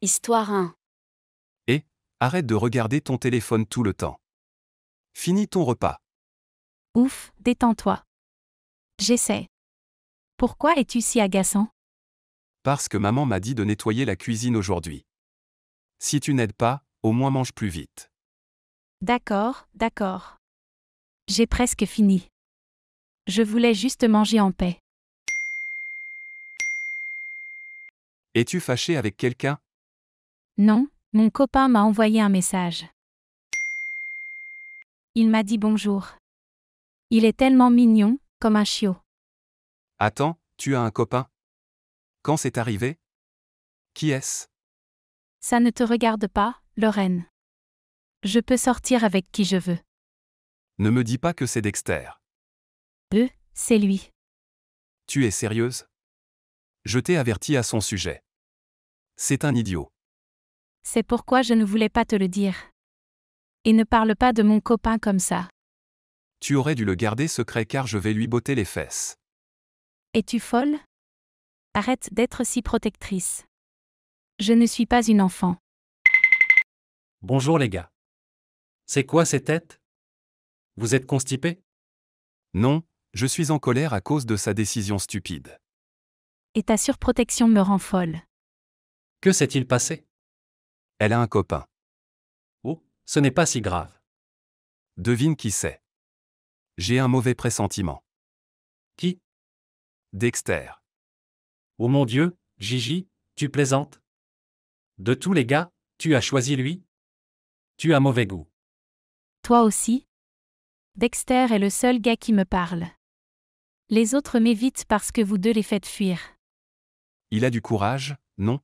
Histoire 1. Et, arrête de regarder ton téléphone tout le temps. Finis ton repas. Ouf, détends-toi. J'essaie. Pourquoi es-tu si agaçant Parce que maman m'a dit de nettoyer la cuisine aujourd'hui. Si tu n'aides pas, au moins mange plus vite. D'accord, d'accord. J'ai presque fini. Je voulais juste manger en paix. Es-tu fâché avec quelqu'un non, mon copain m'a envoyé un message. Il m'a dit bonjour. Il est tellement mignon, comme un chiot. Attends, tu as un copain Quand c'est arrivé Qui est-ce Ça ne te regarde pas, Lorraine. Je peux sortir avec qui je veux. Ne me dis pas que c'est Dexter. Euh, c'est lui. Tu es sérieuse Je t'ai averti à son sujet. C'est un idiot. C'est pourquoi je ne voulais pas te le dire. Et ne parle pas de mon copain comme ça. Tu aurais dû le garder secret car je vais lui botter les fesses. Es-tu folle Arrête d'être si protectrice. Je ne suis pas une enfant. Bonjour les gars. C'est quoi ces têtes Vous êtes constipé Non, je suis en colère à cause de sa décision stupide. Et ta surprotection me rend folle. Que s'est-il passé elle a un copain. Oh, ce n'est pas si grave. Devine qui c'est. J'ai un mauvais pressentiment. Qui Dexter. Oh mon Dieu, Gigi, tu plaisantes De tous les gars, tu as choisi lui Tu as mauvais goût. Toi aussi Dexter est le seul gars qui me parle. Les autres m'évitent parce que vous deux les faites fuir. Il a du courage, non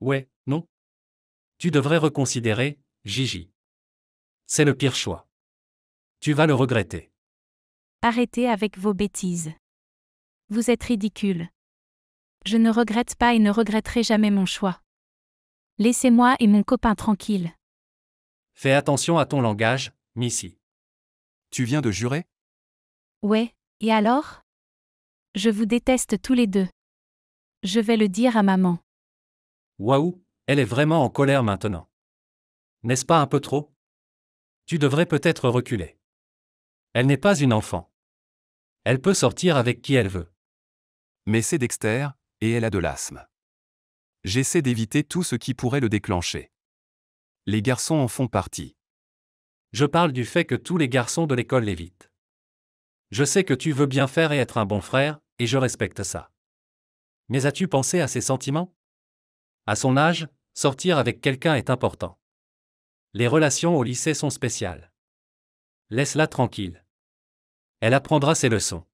Ouais, non tu devrais reconsidérer, Gigi. C'est le pire choix. Tu vas le regretter. Arrêtez avec vos bêtises. Vous êtes ridicule. Je ne regrette pas et ne regretterai jamais mon choix. Laissez-moi et mon copain tranquille. Fais attention à ton langage, Missy. Tu viens de jurer Ouais, et alors Je vous déteste tous les deux. Je vais le dire à maman. Waouh elle est vraiment en colère maintenant. N'est-ce pas un peu trop Tu devrais peut-être reculer. Elle n'est pas une enfant. Elle peut sortir avec qui elle veut. Mais c'est Dexter, et elle a de l'asthme. J'essaie d'éviter tout ce qui pourrait le déclencher. Les garçons en font partie. Je parle du fait que tous les garçons de l'école l'évitent. Je sais que tu veux bien faire et être un bon frère, et je respecte ça. Mais as-tu pensé à ses sentiments à son âge, sortir avec quelqu'un est important. Les relations au lycée sont spéciales. Laisse-la tranquille. Elle apprendra ses leçons.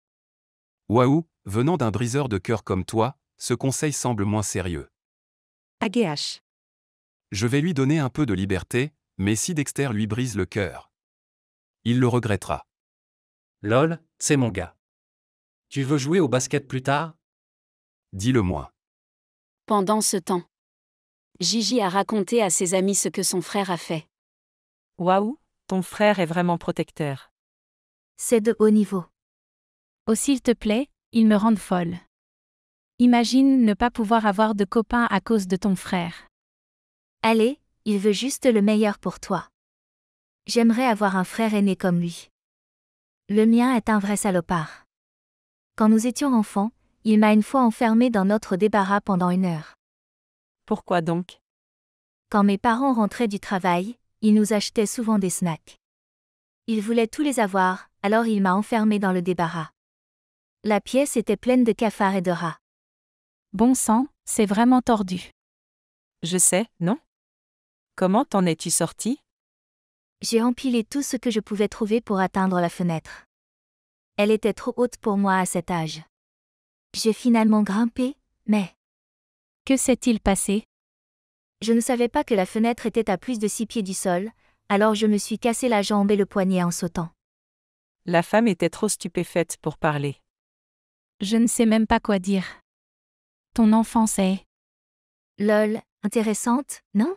Waouh, venant d'un briseur de cœur comme toi, ce conseil semble moins sérieux. AGH. Je vais lui donner un peu de liberté, mais si Dexter lui brise le cœur, il le regrettera. Lol, c'est mon gars. Tu veux jouer au basket plus tard Dis-le-moi. Pendant ce temps, Gigi a raconté à ses amis ce que son frère a fait. Waouh, ton frère est vraiment protecteur. C'est de haut niveau. Oh s'il te plaît, il me rende folle. Imagine ne pas pouvoir avoir de copain à cause de ton frère. Allez, il veut juste le meilleur pour toi. J'aimerais avoir un frère aîné comme lui. Le mien est un vrai salopard. Quand nous étions enfants, il m'a une fois enfermé dans notre débarras pendant une heure. Pourquoi donc Quand mes parents rentraient du travail, ils nous achetaient souvent des snacks. Ils voulaient tous les avoir, alors il m'a enfermé dans le débarras. La pièce était pleine de cafards et de rats. Bon sang, c'est vraiment tordu. Je sais, non Comment t'en es-tu sorti J'ai empilé tout ce que je pouvais trouver pour atteindre la fenêtre. Elle était trop haute pour moi à cet âge. J'ai finalement grimpé, mais que s'est-il passé Je ne savais pas que la fenêtre était à plus de six pieds du sol, alors je me suis cassé la jambe et le poignet en sautant. La femme était trop stupéfaite pour parler. Je ne sais même pas quoi dire. Ton enfance est. Lol, intéressante, non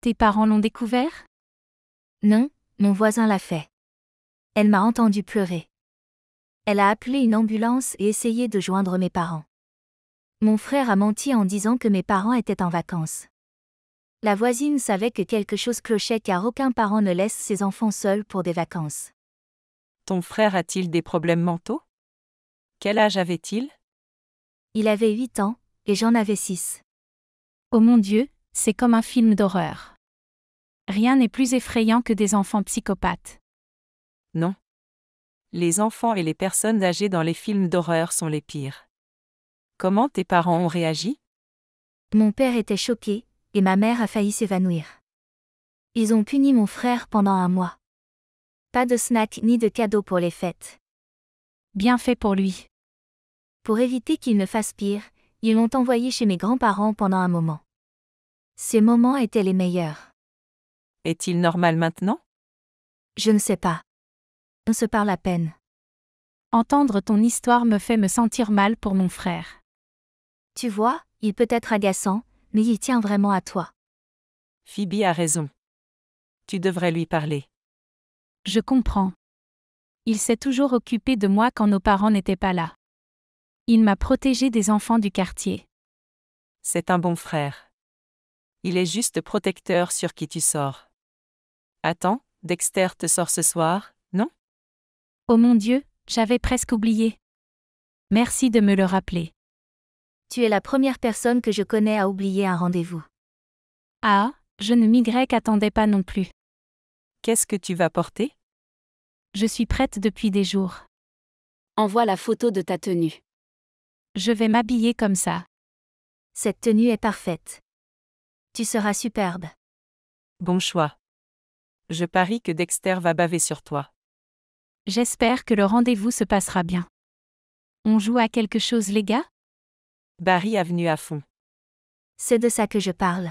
Tes parents l'ont découvert Non, mon voisin l'a fait. Elle m'a entendu pleurer. Elle a appelé une ambulance et essayé de joindre mes parents. Mon frère a menti en disant que mes parents étaient en vacances. La voisine savait que quelque chose clochait car aucun parent ne laisse ses enfants seuls pour des vacances. Ton frère a-t-il des problèmes mentaux Quel âge avait-il Il avait 8 ans, et j'en avais 6. Oh mon Dieu, c'est comme un film d'horreur. Rien n'est plus effrayant que des enfants psychopathes. Non. Les enfants et les personnes âgées dans les films d'horreur sont les pires. Comment tes parents ont réagi Mon père était choqué, et ma mère a failli s'évanouir. Ils ont puni mon frère pendant un mois. Pas de snack ni de cadeaux pour les fêtes. Bien fait pour lui. Pour éviter qu'il ne fasse pire, ils l'ont envoyé chez mes grands-parents pendant un moment. Ces moments étaient les meilleurs. Est-il normal maintenant Je ne sais pas. On se parle à peine. Entendre ton histoire me fait me sentir mal pour mon frère. Tu vois, il peut être agaçant, mais il tient vraiment à toi. Phoebe a raison. Tu devrais lui parler. Je comprends. Il s'est toujours occupé de moi quand nos parents n'étaient pas là. Il m'a protégé des enfants du quartier. C'est un bon frère. Il est juste protecteur sur qui tu sors. Attends, Dexter te sort ce soir, non Oh mon Dieu, j'avais presque oublié. Merci de me le rappeler. Tu es la première personne que je connais à oublier un rendez-vous. Ah, je ne m'y attendais pas non plus. Qu'est-ce que tu vas porter Je suis prête depuis des jours. Envoie la photo de ta tenue. Je vais m'habiller comme ça. Cette tenue est parfaite. Tu seras superbe. Bon choix. Je parie que Dexter va baver sur toi. J'espère que le rendez-vous se passera bien. On joue à quelque chose les gars Barry venu à fond. C'est de ça que je parle.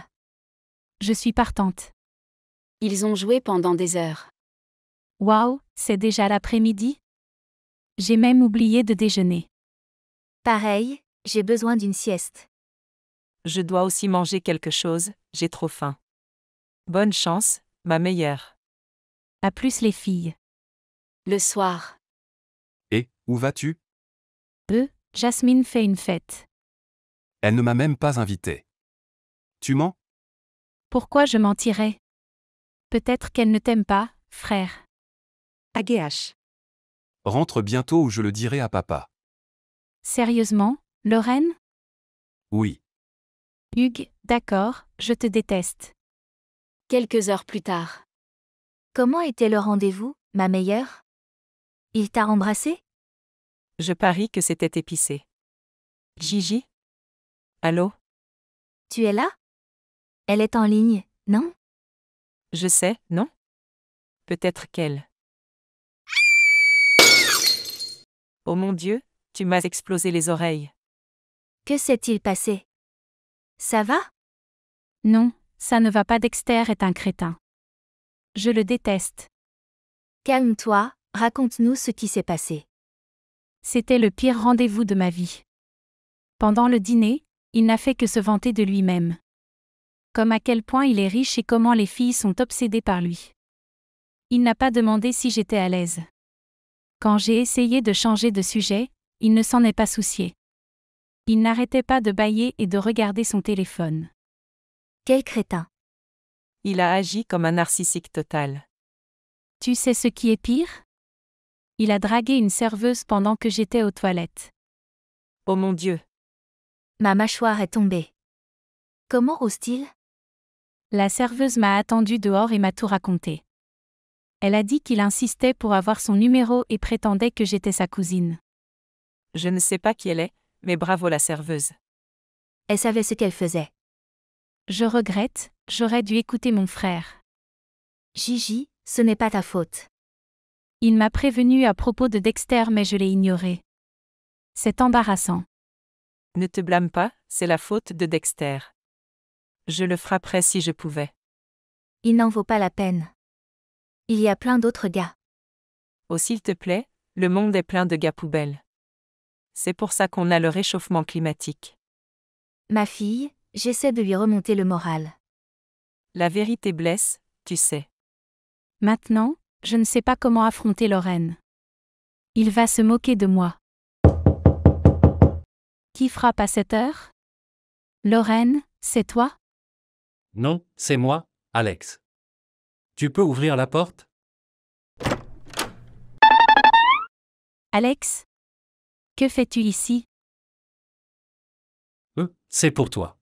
Je suis partante. Ils ont joué pendant des heures. Waouh, c'est déjà l'après-midi J'ai même oublié de déjeuner. Pareil, j'ai besoin d'une sieste. Je dois aussi manger quelque chose, j'ai trop faim. Bonne chance, ma meilleure. À plus les filles. Le soir. Et, où vas-tu Euh, Jasmine fait une fête. Elle ne m'a même pas invité. Tu mens Pourquoi je mentirais Peut-être qu'elle ne t'aime pas, frère. Agh. Rentre bientôt ou je le dirai à papa. Sérieusement, Lorraine Oui. Hugues, d'accord, je te déteste. Quelques heures plus tard. Comment était le rendez-vous, ma meilleure Il t'a embrassé Je parie que c'était épicé. Gigi Allô Tu es là Elle est en ligne, non Je sais, non Peut-être qu'elle. Oh mon Dieu, tu m'as explosé les oreilles. Que s'est-il passé Ça va Non, ça ne va pas. Dexter est un crétin. Je le déteste. Calme-toi, raconte-nous ce qui s'est passé. C'était le pire rendez-vous de ma vie. Pendant le dîner, il n'a fait que se vanter de lui-même. Comme à quel point il est riche et comment les filles sont obsédées par lui. Il n'a pas demandé si j'étais à l'aise. Quand j'ai essayé de changer de sujet, il ne s'en est pas soucié. Il n'arrêtait pas de bâiller et de regarder son téléphone. Quel crétin Il a agi comme un narcissique total. Tu sais ce qui est pire Il a dragué une serveuse pendant que j'étais aux toilettes. Oh mon Dieu Ma mâchoire est tombée. Comment ose-t-il La serveuse m'a attendu dehors et m'a tout raconté. Elle a dit qu'il insistait pour avoir son numéro et prétendait que j'étais sa cousine. Je ne sais pas qui elle est, mais bravo la serveuse. Elle savait ce qu'elle faisait. Je regrette, j'aurais dû écouter mon frère. Gigi, ce n'est pas ta faute. Il m'a prévenu à propos de Dexter mais je l'ai ignoré. C'est embarrassant. Ne te blâme pas, c'est la faute de Dexter. Je le frapperais si je pouvais. Il n'en vaut pas la peine. Il y a plein d'autres gars. Oh s'il te plaît, le monde est plein de gars poubelles. C'est pour ça qu'on a le réchauffement climatique. Ma fille, j'essaie de lui remonter le moral. La vérité blesse, tu sais. Maintenant, je ne sais pas comment affronter Lorraine. Il va se moquer de moi. Qui frappe à cette heure Lorraine, c'est toi Non, c'est moi, Alex. Tu peux ouvrir la porte Alex Que fais-tu ici euh, C'est pour toi.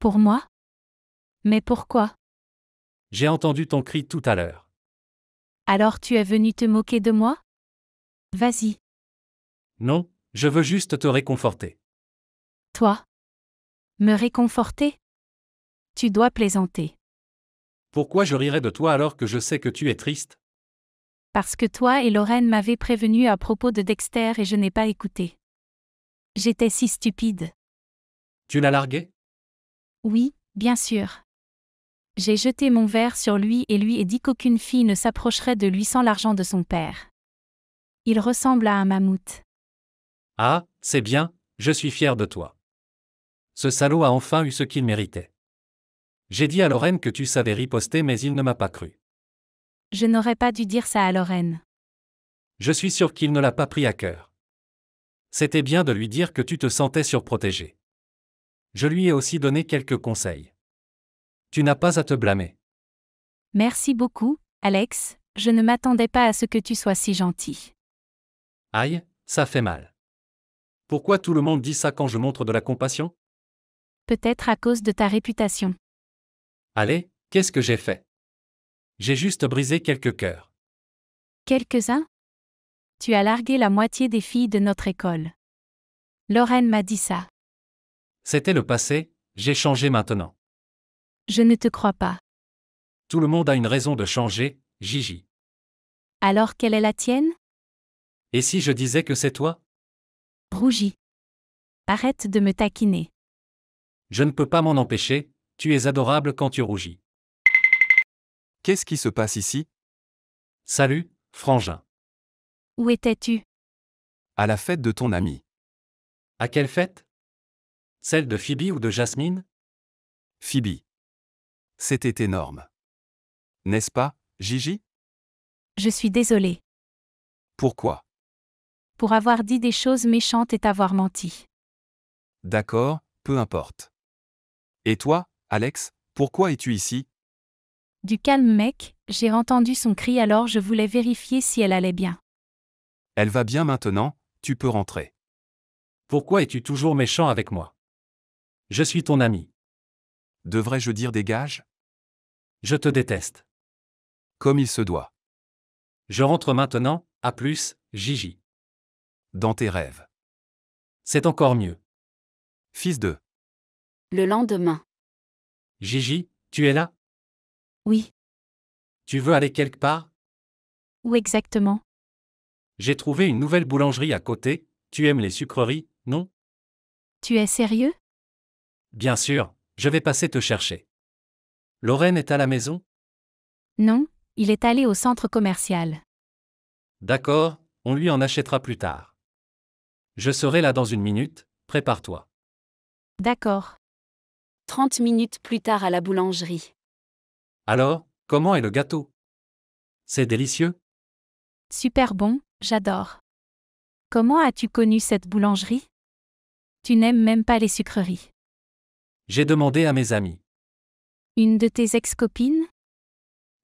Pour moi Mais pourquoi J'ai entendu ton cri tout à l'heure. Alors tu es venu te moquer de moi Vas-y. Non, je veux juste te réconforter. Toi Me réconforter Tu dois plaisanter. Pourquoi je rirais de toi alors que je sais que tu es triste Parce que toi et Lorraine m'avaient prévenu à propos de Dexter et je n'ai pas écouté. J'étais si stupide. Tu l'as largué Oui, bien sûr. J'ai jeté mon verre sur lui et lui ai dit qu'aucune fille ne s'approcherait de lui sans l'argent de son père. Il ressemble à un mammouth. Ah, c'est bien, je suis fier de toi. Ce salaud a enfin eu ce qu'il méritait. J'ai dit à Lorraine que tu savais riposter, mais il ne m'a pas cru. Je n'aurais pas dû dire ça à Lorraine. Je suis sûr qu'il ne l'a pas pris à cœur. C'était bien de lui dire que tu te sentais surprotégé. Je lui ai aussi donné quelques conseils. Tu n'as pas à te blâmer. Merci beaucoup, Alex, je ne m'attendais pas à ce que tu sois si gentil. Aïe, ça fait mal. Pourquoi tout le monde dit ça quand je montre de la compassion Peut-être à cause de ta réputation. Allez, qu'est-ce que j'ai fait J'ai juste brisé quelques cœurs. Quelques-uns Tu as largué la moitié des filles de notre école. Lorraine m'a dit ça. C'était le passé, j'ai changé maintenant. Je ne te crois pas. Tout le monde a une raison de changer, Gigi. Alors quelle est la tienne Et si je disais que c'est toi Rougis. Arrête de me taquiner. Je ne peux pas m'en empêcher, tu es adorable quand tu rougis. Qu'est-ce qui se passe ici Salut, Frangin. Où étais-tu À la fête de ton ami. À quelle fête Celle de Phoebe ou de Jasmine Phoebe. C'était énorme. N'est-ce pas, Gigi Je suis désolée. Pourquoi pour avoir dit des choses méchantes et t'avoir menti. D'accord, peu importe. Et toi, Alex, pourquoi es-tu ici Du calme mec, j'ai entendu son cri alors je voulais vérifier si elle allait bien. Elle va bien maintenant, tu peux rentrer. Pourquoi es-tu toujours méchant avec moi Je suis ton ami. Devrais-je dire dégage Je te déteste. Comme il se doit. Je rentre maintenant, à plus, Gigi dans tes rêves. C'est encore mieux. Fils de. Le lendemain. Gigi, tu es là Oui. Tu veux aller quelque part Où exactement J'ai trouvé une nouvelle boulangerie à côté, tu aimes les sucreries, non Tu es sérieux Bien sûr, je vais passer te chercher. Lorraine est à la maison Non, il est allé au centre commercial. D'accord, on lui en achètera plus tard. Je serai là dans une minute, prépare-toi. D'accord. 30 minutes plus tard à la boulangerie. Alors, comment est le gâteau C'est délicieux Super bon, j'adore. Comment as-tu connu cette boulangerie Tu n'aimes même pas les sucreries. J'ai demandé à mes amis. Une de tes ex-copines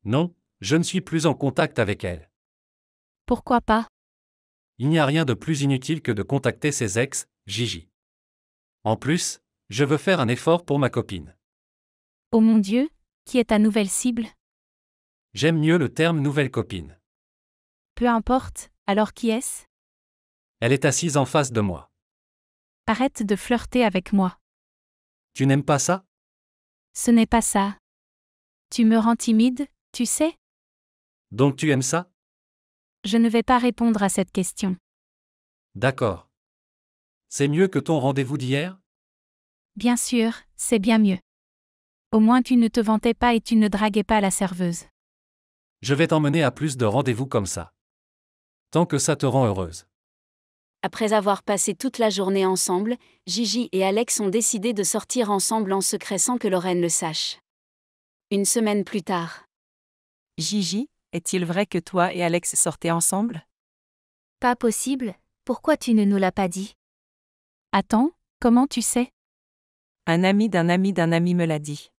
Non, je ne suis plus en contact avec elle. Pourquoi pas il n'y a rien de plus inutile que de contacter ses ex, Gigi. En plus, je veux faire un effort pour ma copine. Oh mon Dieu, qui est ta nouvelle cible J'aime mieux le terme nouvelle copine. Peu importe, alors qui est-ce Elle est assise en face de moi. Arrête de flirter avec moi. Tu n'aimes pas ça Ce n'est pas ça. Tu me rends timide, tu sais Donc tu aimes ça je ne vais pas répondre à cette question. D'accord. C'est mieux que ton rendez-vous d'hier Bien sûr, c'est bien mieux. Au moins tu ne te vantais pas et tu ne draguais pas la serveuse. Je vais t'emmener à plus de rendez-vous comme ça. Tant que ça te rend heureuse. Après avoir passé toute la journée ensemble, Gigi et Alex ont décidé de sortir ensemble en secret sans que Lorraine le sache. Une semaine plus tard. Gigi, est-il vrai que toi et Alex sortaient ensemble Pas possible, pourquoi tu ne nous l'as pas dit Attends, comment tu sais Un ami d'un ami d'un ami me l'a dit.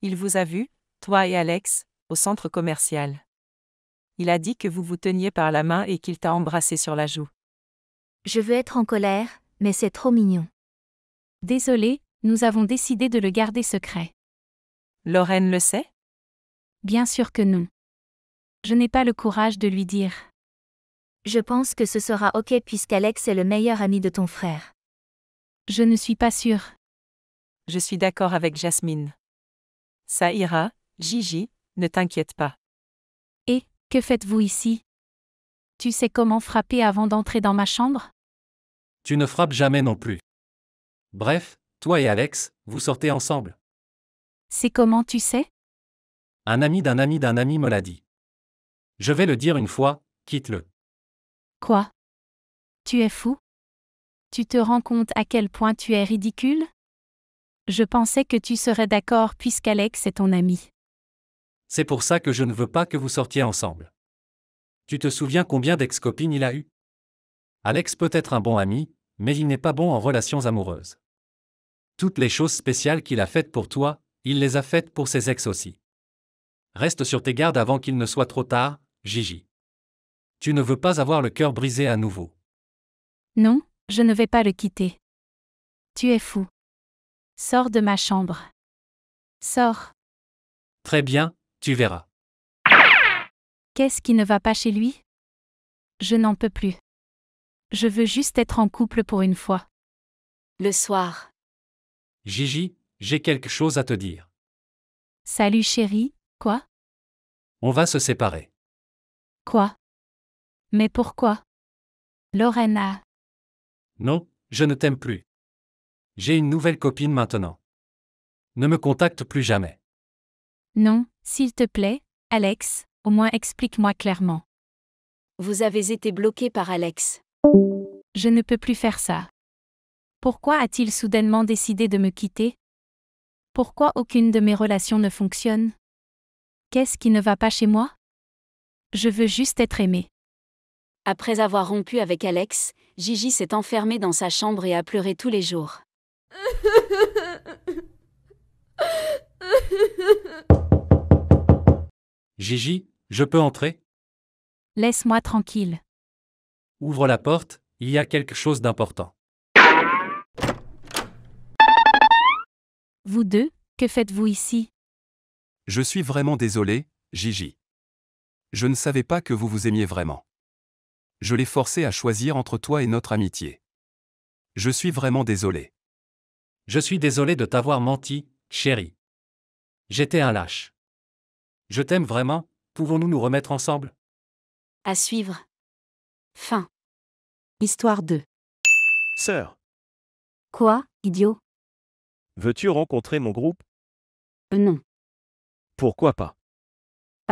Il vous a vu, toi et Alex, au centre commercial. Il a dit que vous vous teniez par la main et qu'il t'a embrassé sur la joue. Je veux être en colère, mais c'est trop mignon. Désolé, nous avons décidé de le garder secret. Lorraine le sait Bien sûr que non. Je n'ai pas le courage de lui dire. Je pense que ce sera ok puisqu'Alex est le meilleur ami de ton frère. Je ne suis pas sûre. Je suis d'accord avec Jasmine. Ça ira, Gigi, ne t'inquiète pas. Et, que faites-vous ici Tu sais comment frapper avant d'entrer dans ma chambre Tu ne frappes jamais non plus. Bref, toi et Alex, vous sortez ensemble. C'est comment tu sais Un ami d'un ami d'un ami me l'a dit. Je vais le dire une fois, quitte-le. Quoi Tu es fou Tu te rends compte à quel point tu es ridicule Je pensais que tu serais d'accord puisqu'Alex est ton ami. C'est pour ça que je ne veux pas que vous sortiez ensemble. Tu te souviens combien d'ex-copines il a eu Alex peut être un bon ami, mais il n'est pas bon en relations amoureuses. Toutes les choses spéciales qu'il a faites pour toi, il les a faites pour ses ex aussi. Reste sur tes gardes avant qu'il ne soit trop tard, Gigi. Tu ne veux pas avoir le cœur brisé à nouveau. Non, je ne vais pas le quitter. Tu es fou. Sors de ma chambre. Sors. Très bien, tu verras. Qu'est-ce qui ne va pas chez lui Je n'en peux plus. Je veux juste être en couple pour une fois. Le soir. Gigi, j'ai quelque chose à te dire. Salut chérie, quoi On va se séparer. Quoi Mais pourquoi Lorena. Non, je ne t'aime plus. J'ai une nouvelle copine maintenant. Ne me contacte plus jamais. Non, s'il te plaît, Alex, au moins explique-moi clairement. Vous avez été bloqué par Alex. Je ne peux plus faire ça. Pourquoi a-t-il soudainement décidé de me quitter Pourquoi aucune de mes relations ne fonctionne Qu'est-ce qui ne va pas chez moi je veux juste être aimée. Après avoir rompu avec Alex, Gigi s'est enfermée dans sa chambre et a pleuré tous les jours. Gigi, je peux entrer Laisse-moi tranquille. Ouvre la porte, il y a quelque chose d'important. Vous deux, que faites-vous ici Je suis vraiment désolé, Gigi. Je ne savais pas que vous vous aimiez vraiment. Je l'ai forcé à choisir entre toi et notre amitié. Je suis vraiment désolé. Je suis désolé de t'avoir menti, chérie. J'étais un lâche. Je t'aime vraiment, pouvons-nous nous remettre ensemble À suivre. Fin. Histoire 2. Sœur. Quoi, idiot Veux-tu rencontrer mon groupe euh, Non. Pourquoi pas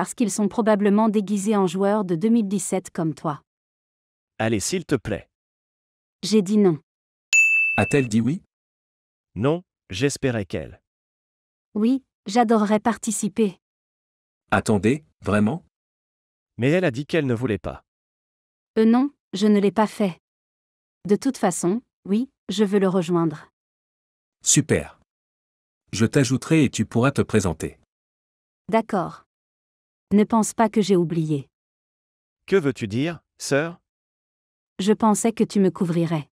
parce qu'ils sont probablement déguisés en joueurs de 2017 comme toi. Allez, s'il te plaît. J'ai dit non. A-t-elle dit oui Non, j'espérais qu'elle. Oui, j'adorerais participer. Attendez, vraiment Mais elle a dit qu'elle ne voulait pas. Euh non, je ne l'ai pas fait. De toute façon, oui, je veux le rejoindre. Super. Je t'ajouterai et tu pourras te présenter. D'accord. Ne pense pas que j'ai oublié. Que veux-tu dire, sœur Je pensais que tu me couvrirais.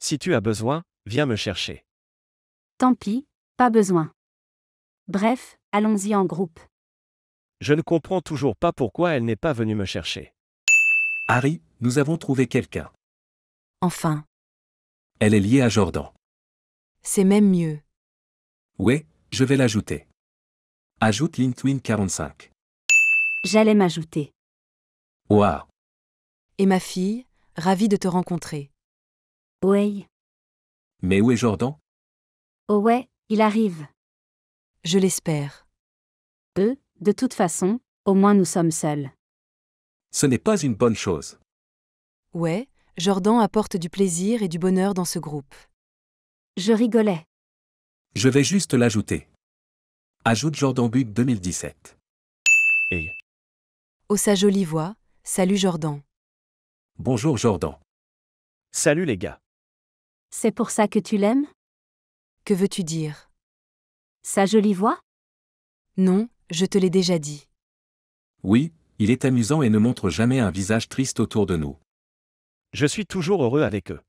Si tu as besoin, viens me chercher. Tant pis, pas besoin. Bref, allons-y en groupe. Je ne comprends toujours pas pourquoi elle n'est pas venue me chercher. Harry, nous avons trouvé quelqu'un. Enfin. Elle est liée à Jordan. C'est même mieux. Oui, je vais l'ajouter. Ajoute twin 45. J'allais m'ajouter. Waouh Et ma fille, ravie de te rencontrer. Ouais. Mais où est Jordan Oh ouais, il arrive. Je l'espère. Eux, de toute façon, au moins nous sommes seuls. Ce n'est pas une bonne chose. Ouais, Jordan apporte du plaisir et du bonheur dans ce groupe. Je rigolais. Je vais juste l'ajouter. Ajoute Jordan Bug 2017. Hey. Oh sa jolie voix, salut Jordan. Bonjour Jordan. Salut les gars. C'est pour ça que tu l'aimes Que veux-tu dire Sa jolie voix Non, je te l'ai déjà dit. Oui, il est amusant et ne montre jamais un visage triste autour de nous. Je suis toujours heureux avec eux.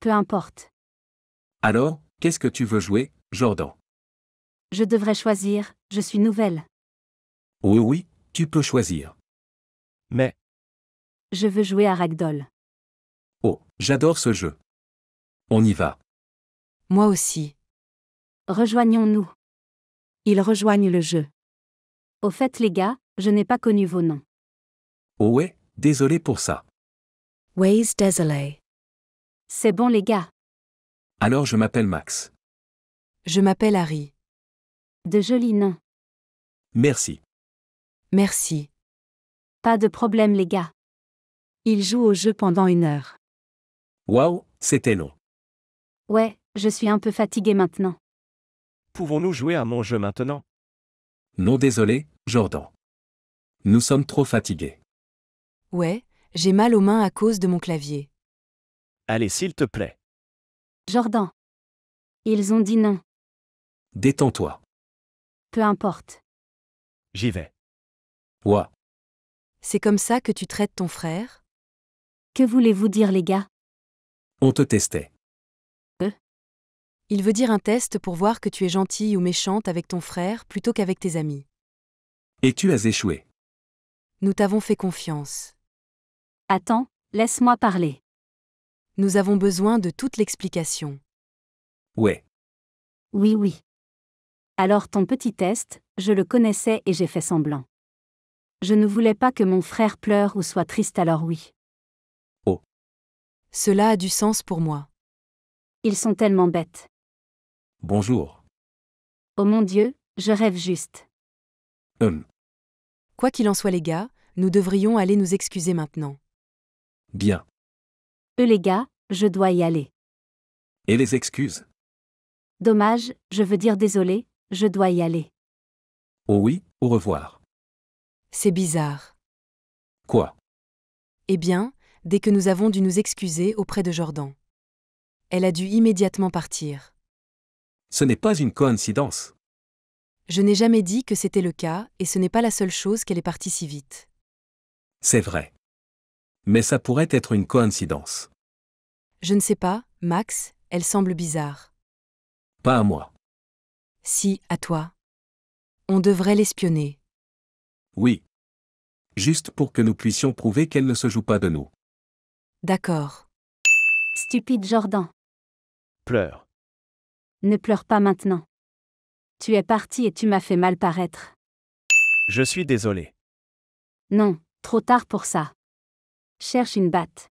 Peu importe. Alors, qu'est-ce que tu veux jouer, Jordan Je devrais choisir, je suis nouvelle. Oui, oui, tu peux choisir. Mais. Je veux jouer à Ragdoll. Oh, j'adore ce jeu. On y va. Moi aussi. Rejoignons-nous. Ils rejoignent le jeu. Au fait, les gars, je n'ai pas connu vos noms. Oh ouais, désolé pour ça. Ways désolé. C'est bon, les gars. Alors je m'appelle Max. Je m'appelle Harry. De jolis noms. Merci. Merci. Pas de problème les gars. Ils jouent au jeu pendant une heure. Waouh, c'était long. Ouais, je suis un peu fatigué maintenant. Pouvons-nous jouer à mon jeu maintenant Non désolé, Jordan. Nous sommes trop fatigués. Ouais, j'ai mal aux mains à cause de mon clavier. Allez, s'il te plaît. Jordan. Ils ont dit non. Détends-toi. Peu importe. J'y vais. Ouah. C'est comme ça que tu traites ton frère Que voulez-vous dire, les gars On te testait. Euh Il veut dire un test pour voir que tu es gentille ou méchante avec ton frère plutôt qu'avec tes amis. Et tu as échoué. Nous t'avons fait confiance. Attends, laisse-moi parler. Nous avons besoin de toute l'explication. Ouais. Oui, oui. Alors ton petit test, je le connaissais et j'ai fait semblant. Je ne voulais pas que mon frère pleure ou soit triste alors oui. Oh. Cela a du sens pour moi. Ils sont tellement bêtes. Bonjour. Oh mon Dieu, je rêve juste. Hum. Quoi qu'il en soit les gars, nous devrions aller nous excuser maintenant. Bien. Eux les gars, je dois y aller. Et les excuses Dommage, je veux dire désolé, je dois y aller. Oh oui, au revoir. C'est bizarre. Quoi Eh bien, dès que nous avons dû nous excuser auprès de Jordan. Elle a dû immédiatement partir. Ce n'est pas une coïncidence. Je n'ai jamais dit que c'était le cas, et ce n'est pas la seule chose qu'elle est partie si vite. C'est vrai. Mais ça pourrait être une coïncidence. Je ne sais pas, Max, elle semble bizarre. Pas à moi. Si, à toi. On devrait l'espionner. Oui. Juste pour que nous puissions prouver qu'elle ne se joue pas de nous. D'accord. Stupide Jordan. Pleure. Ne pleure pas maintenant. Tu es parti et tu m'as fait mal paraître. Je suis désolé. Non, trop tard pour ça. Cherche une batte.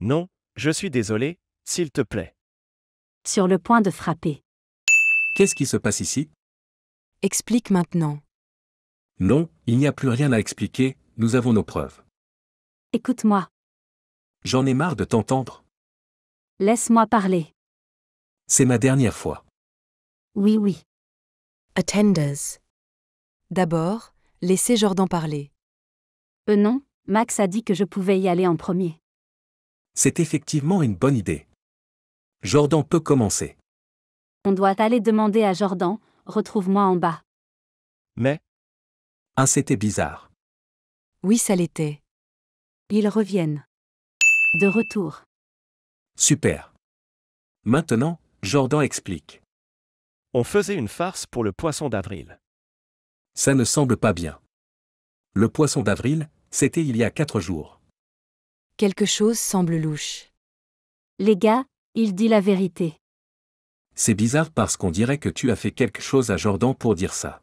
Non, je suis désolé, s'il te plaît. Sur le point de frapper. Qu'est-ce qui se passe ici Explique maintenant. Non, il n'y a plus rien à expliquer, nous avons nos preuves. Écoute-moi. J'en ai marre de t'entendre. Laisse-moi parler. C'est ma dernière fois. Oui, oui. Attenders. D'abord, laissez Jordan parler. Euh non, Max a dit que je pouvais y aller en premier. C'est effectivement une bonne idée. Jordan peut commencer. On doit aller demander à Jordan, retrouve-moi en bas. Mais ah, c'était bizarre. Oui, ça l'était. Ils reviennent. De retour. Super. Maintenant, Jordan explique. On faisait une farce pour le poisson d'avril. Ça ne semble pas bien. Le poisson d'avril, c'était il y a quatre jours. Quelque chose semble louche. Les gars, il dit la vérité. C'est bizarre parce qu'on dirait que tu as fait quelque chose à Jordan pour dire ça.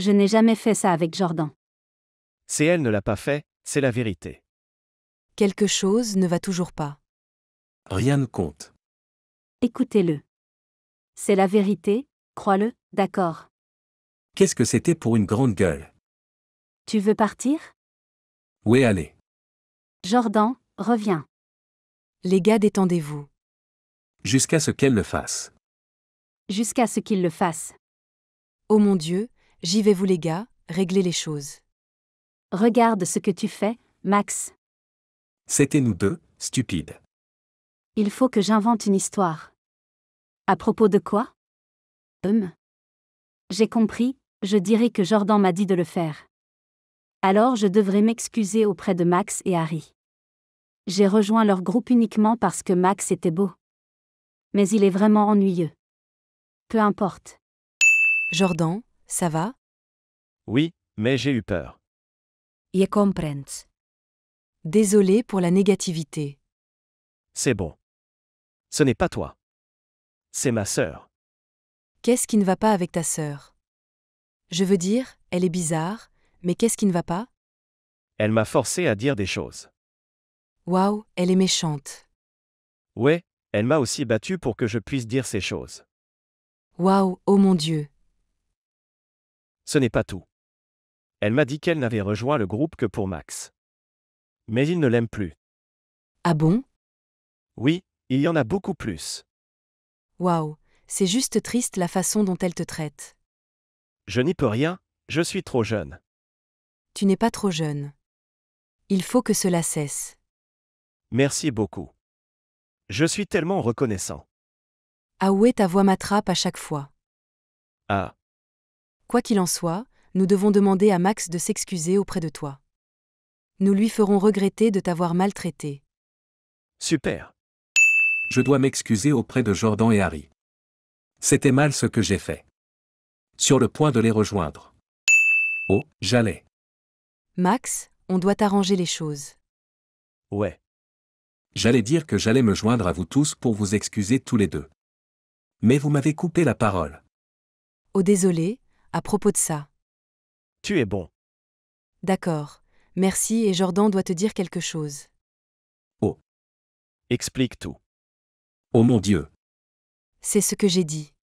Je n'ai jamais fait ça avec Jordan. Si elle ne l'a pas fait, c'est la vérité. Quelque chose ne va toujours pas. Rien ne compte. Écoutez-le. C'est la vérité, crois-le, d'accord. Qu'est-ce que c'était pour une grande gueule Tu veux partir Oui, allez. Jordan, reviens. Les gars, détendez-vous. Jusqu'à ce qu'elle le fasse. Jusqu'à ce qu'il le fasse. Oh mon Dieu, J'y vais vous les gars, régler les choses. Regarde ce que tu fais, Max. C'était nous deux, stupides. Il faut que j'invente une histoire. À propos de quoi Hum. J'ai compris, je dirai que Jordan m'a dit de le faire. Alors je devrais m'excuser auprès de Max et Harry. J'ai rejoint leur groupe uniquement parce que Max était beau. Mais il est vraiment ennuyeux. Peu importe. Jordan, ça va Oui, mais j'ai eu peur. Je comprends. Désolé pour la négativité. C'est bon. Ce n'est pas toi. C'est ma sœur. Qu'est-ce qui ne va pas avec ta sœur Je veux dire, elle est bizarre, mais qu'est-ce qui ne va pas Elle m'a forcé à dire des choses. Waouh, elle est méchante. Ouais, elle m'a aussi battu pour que je puisse dire ces choses. Waouh, oh mon Dieu, ce n'est pas tout. Elle m'a dit qu'elle n'avait rejoint le groupe que pour Max. Mais il ne l'aime plus. Ah bon Oui, il y en a beaucoup plus. Waouh, c'est juste triste la façon dont elle te traite. Je n'y peux rien, je suis trop jeune. Tu n'es pas trop jeune. Il faut que cela cesse. Merci beaucoup. Je suis tellement reconnaissant. Ah ouais, ta voix m'attrape à chaque fois. Ah. Quoi qu'il en soit, nous devons demander à Max de s'excuser auprès de toi. Nous lui ferons regretter de t'avoir maltraité. Super. Je dois m'excuser auprès de Jordan et Harry. C'était mal ce que j'ai fait. Sur le point de les rejoindre. Oh, j'allais. Max, on doit arranger les choses. Ouais. J'allais dire que j'allais me joindre à vous tous pour vous excuser tous les deux. Mais vous m'avez coupé la parole. Oh désolé, à propos de ça. Tu es bon. D'accord. Merci et Jordan doit te dire quelque chose. Oh. Explique tout. Oh mon Dieu. C'est ce que j'ai dit.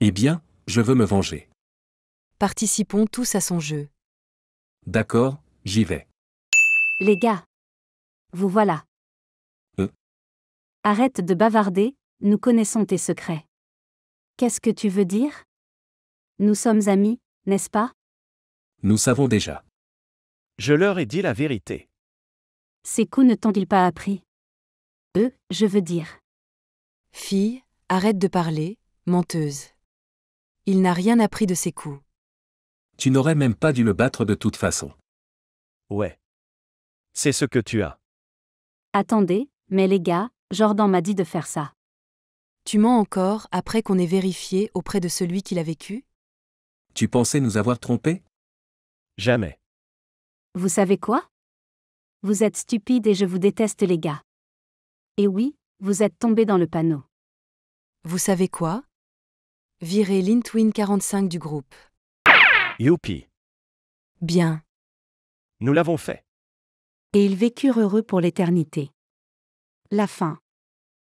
Eh bien, je veux me venger. Participons tous à son jeu. D'accord, j'y vais. Les gars. Vous voilà. Euh. Arrête de bavarder, nous connaissons tes secrets. Qu'est-ce que tu veux dire nous sommes amis, n'est-ce pas Nous savons déjà. Je leur ai dit la vérité. Ces coups ne t'ont-ils pas appris Eux, je veux dire. Fille, arrête de parler, menteuse. Il n'a rien appris de ses coups. Tu n'aurais même pas dû le battre de toute façon. Ouais. C'est ce que tu as. Attendez, mais les gars, Jordan m'a dit de faire ça. Tu mens encore après qu'on ait vérifié auprès de celui qui l'a vécu tu pensais nous avoir trompés Jamais. Vous savez quoi Vous êtes stupide et je vous déteste les gars. Et oui, vous êtes tombé dans le panneau. Vous savez quoi Virez Lintwin 45 du groupe. Youpi. Bien. Nous l'avons fait. Et ils vécurent heureux pour l'éternité. La fin.